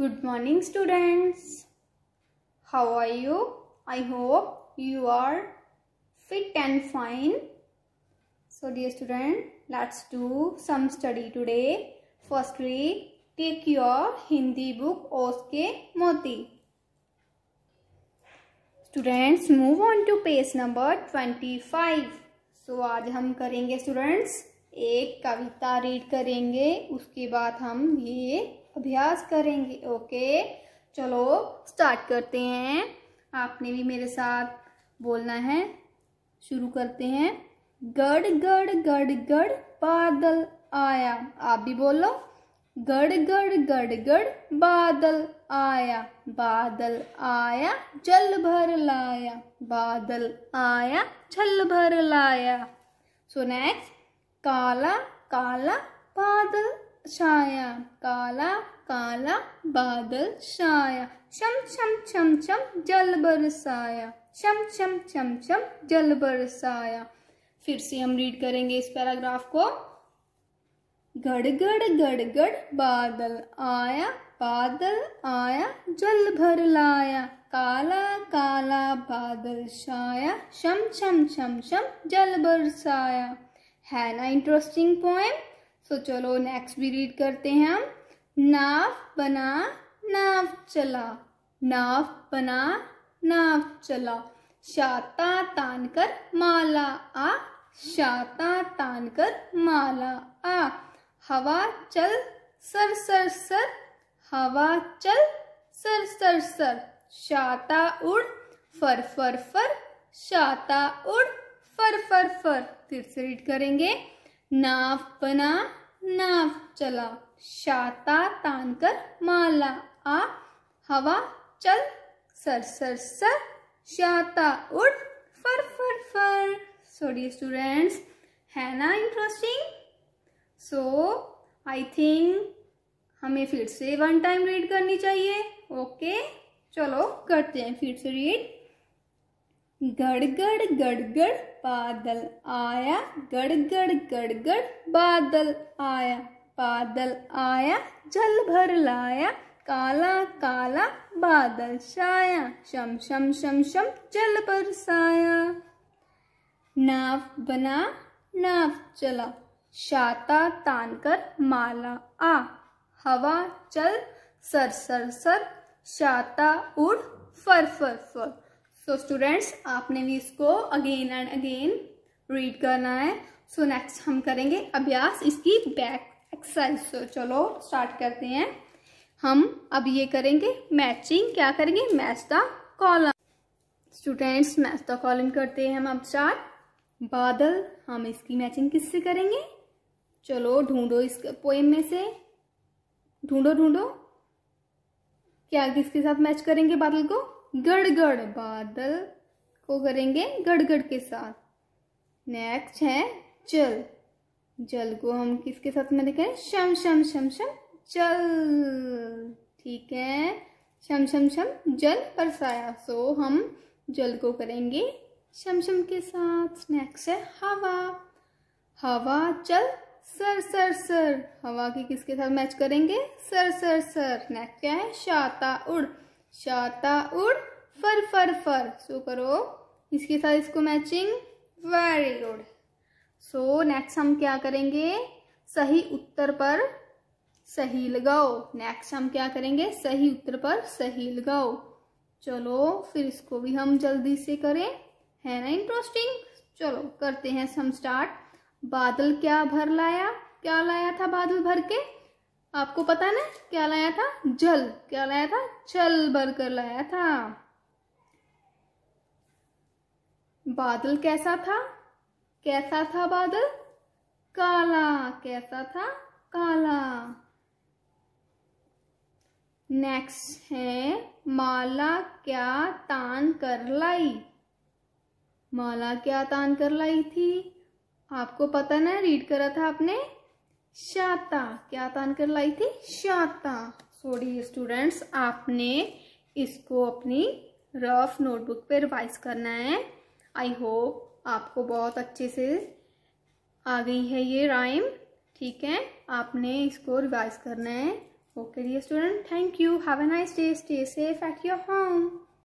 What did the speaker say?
Good morning students. How are you? I hope you are fit and fine. So dear student, let's do some study today. Firstly, take your Hindi book Oske Moti. Students, move on to page number 25. So आज हम करेंगे students एक कविता read करेंगे उसके बाद हम ये अभ्यास करेंगे ओके चलो स्टार्ट करते हैं आपने भी मेरे साथ बोलना है शुरू करते हैं गड़ गड़ गड़ गड़ बादल आया आप भी बोलो गड़ गड़ गड़ गड़ बादल आया बादल आया जल भर लाया बादल आया जल भर लाया सो नेक्स्ट काला काला बादल छाया काला काला बादल छाया छम छम छम छम जल बरसाया शम शम शम शम जल बरसाया फिर से हम रीड करेंगे इस पैराग्राफ को गड़गड़ गड़गड़ बादल आया बादल आया जल भर लाया काला काला बादल छाया शम शम शम शम जल बरसाया है ना इंटरेस्टिंग पोएम सो तो so, चलो नेक्स्ट भी रीड करते हैं हम नाव बना नाव चला नाव बना नाव चला शाता तान कर माला आ शाता तान कर माला आ हवा चल सर सर सर हवा चल सर सर सर शाता उड़ फर फर फर शाता उड़ फर फर फर फिर से रीड करेंगे नाव बना नाव चला शाता तानकर माला आ हवा चल सर सर सर शाता उड़ फर फर फर so dear है ना इंटरेस्टिंग सो आई थिंक हमें फिर से वन टाइम रीड करनी चाहिए ओके okay? चलो करते हैं फिर से रीड गड़गड़ गड़गड़ बादल आया गड़गड़ गड़गड़ बादल आया बादल आया जल भर लाया काला काला बादल छाया शम शम शम शम जल बरसाया नाव बना नाव चला शाता तान कर माला आ हवा चल सर सर सर शाता उड़ फर फर फर सो स्टूडेंट्स आपने भी इसको अगेन एंड अगेन रीड करना है सो so, नेक्स्ट हम करेंगे अभ्यास इसकी बैक एक्सरसाइज सो चलो स्टार्ट करते हैं हम अब ये करेंगे मैचिंग क्या करेंगे match the column students match the column करते हैं हम अब स्टार्ट बादल हम इसकी मैचिंग किससे करेंगे चलो ढूंढो इस पोएम में से ढूंढो ढूंढो क्या किसके साथ मैच करेंगे बादल को गड़गड़ बादल को करेंगे गड़गड़ के साथ नेक्स्ट है जल जल को हम किसके साथ में देखें शम शम शम शम जल ठीक है शम शम शम जल परसाया सो हम जल को करेंगे शमशम के साथ नेक्स्ट है हवा हवा चल सर सर सर हवा की किसके साथ मैच करेंगे सर सर सर नेक्स्ट क्या है शाता उड़ शाता उड़ फर फर फर सो करो इसके साथ इसको matching very good so next हम क्या करेंगे सही उत्तर पर सही लगाओ नेक्स्ट हम क्या करेंगे सही उत्तर पर सही लगाओ चलो फिर इसको भी हम जल्दी से करें है ना इंटरेस्टिंग चलो करते हैं हम स्टार्ट बादल क्या भर लाया क्या लाया था बादल भर के आपको पता ना क्या लाया था जल क्या लाया था चल भरकर लाया था बादल कैसा था कैसा था बादल काला कैसा था काला नेक्स्ट है माला क्या तान कर लाई माला क्या तान कर लाई थी आपको पता ना रीड करा था आपने शाता क्या तान कर लाई थी शाता सॉरी स्टूडेंट्स आपने इसको अपनी रफ नोटबुक पे रिवाइज करना है आई होप आपको बहुत अच्छे से आ गई है ये राइम ठीक है आपने इसको रिवाइज करना है okay dear student thank you have a nice day stay safe at your home